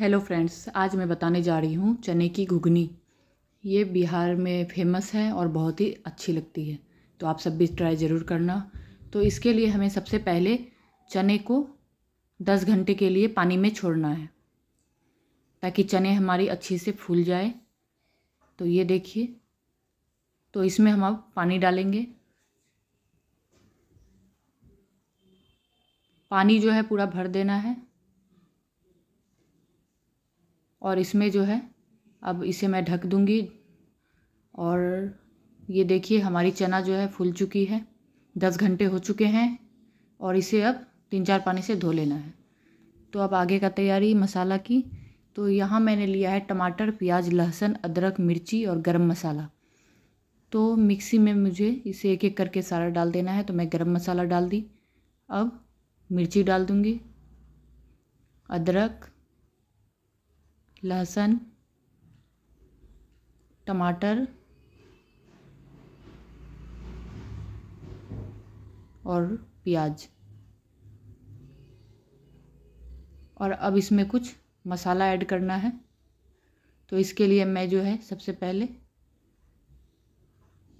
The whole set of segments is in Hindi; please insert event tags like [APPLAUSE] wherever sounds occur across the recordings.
हेलो फ्रेंड्स आज मैं बताने जा रही हूँ चने की घुगनी ये बिहार में फेमस है और बहुत ही अच्छी लगती है तो आप सब भी ट्राई ज़रूर करना तो इसके लिए हमें सबसे पहले चने को दस घंटे के लिए पानी में छोड़ना है ताकि चने हमारी अच्छे से फूल जाए तो ये देखिए तो इसमें हम अब पानी डालेंगे पानी जो है पूरा भर देना है और इसमें जो है अब इसे मैं ढक दूँगी और ये देखिए हमारी चना जो है फूल चुकी है दस घंटे हो चुके हैं और इसे अब तीन चार पानी से धो लेना है तो अब आगे का तैयारी मसाला की तो यहाँ मैंने लिया है टमाटर प्याज लहसुन अदरक मिर्ची और गरम मसाला तो मिक्सी में मुझे इसे एक एक करके सारा डाल देना है तो मैं गरम मसाला डाल दी अब मिर्ची डाल दूँगी अदरक लहसुन टमाटर और प्याज और अब इसमें कुछ मसाला ऐड करना है तो इसके लिए मैं जो है सबसे पहले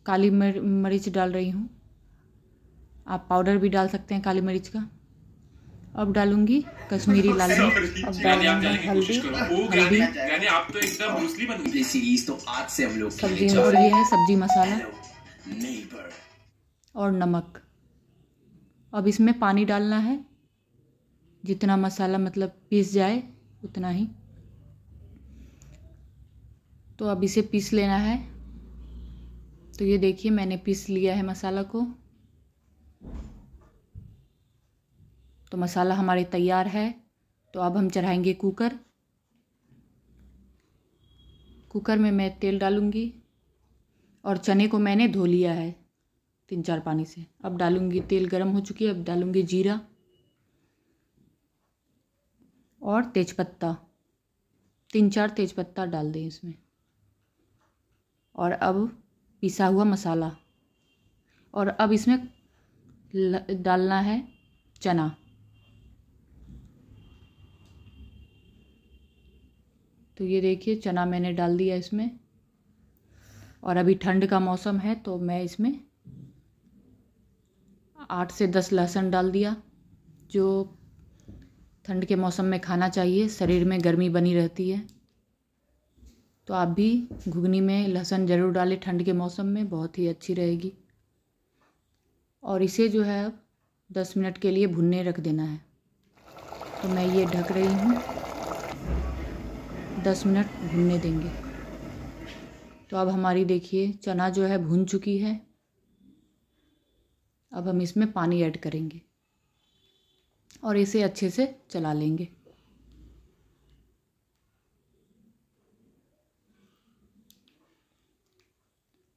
काली मिर्च डाल रही हूँ आप पाउडर भी डाल सकते हैं काली मिर्च का अब डालूंगी कश्मीरी लाल [LAUGHS] मिर्च अब डालूंगी हल्दी हल्दी सब्जी और ये है सब्जी मसाला और नमक अब इसमें पानी डालना है जितना मसाला मतलब पीस जाए उतना ही तो अब इसे पीस लेना है तो ये देखिए मैंने पीस लिया है मसाला को तो मसाला हमारे तैयार है तो अब हम चढ़ाएंगे कुकर कुकर में मैं तेल डालूँगी और चने को मैंने धो लिया है तीन चार पानी से अब डालूँगी तेल गर्म हो चुकी है अब डालूँगी जीरा और तेज़पत्ता तीन चार तेज़पत्ता डाल दें इसमें और अब पिसा हुआ मसाला और अब इसमें डालना है चना तो ये देखिए चना मैंने डाल दिया इसमें और अभी ठंड का मौसम है तो मैं इसमें आठ से दस लहसुन डाल दिया जो ठंड के मौसम में खाना चाहिए शरीर में गर्मी बनी रहती है तो आप भी घुगनी में लहसुन ज़रूर डालें ठंड के मौसम में बहुत ही अच्छी रहेगी और इसे जो है अब दस मिनट के लिए भुनने रख देना है तो मैं ये ढक रही हूँ दस मिनट भुनने देंगे तो अब हमारी देखिए चना जो है भुन चुकी है अब हम इसमें पानी ऐड करेंगे और इसे अच्छे से चला लेंगे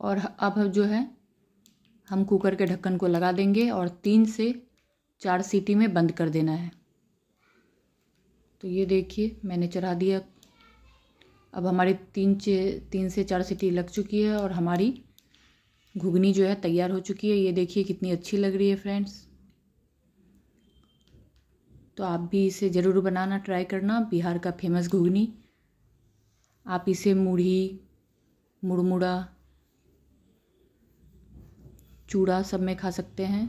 और अब जो है हम कुकर के ढक्कन को लगा देंगे और तीन से चार सीटी में बंद कर देना है तो ये देखिए मैंने चढ़ा दिया अब हमारी तीन चे तीन से चार सीटी लग चुकी है और हमारी घुगनी जो है तैयार हो चुकी है ये देखिए कितनी अच्छी लग रही है फ्रेंड्स तो आप भी इसे ज़रूर बनाना ट्राई करना बिहार का फेमस घुगनी आप इसे मूढ़ी मुड़मुड़ा चूड़ा सब में खा सकते हैं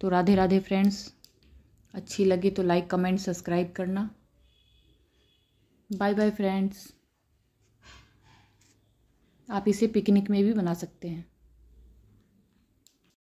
तो राधे राधे फ्रेंड्स अच्छी लगी तो लाइक कमेंट सब्सक्राइब करना बाय बाय फ्रेंड्स आप इसे पिकनिक में भी बना सकते हैं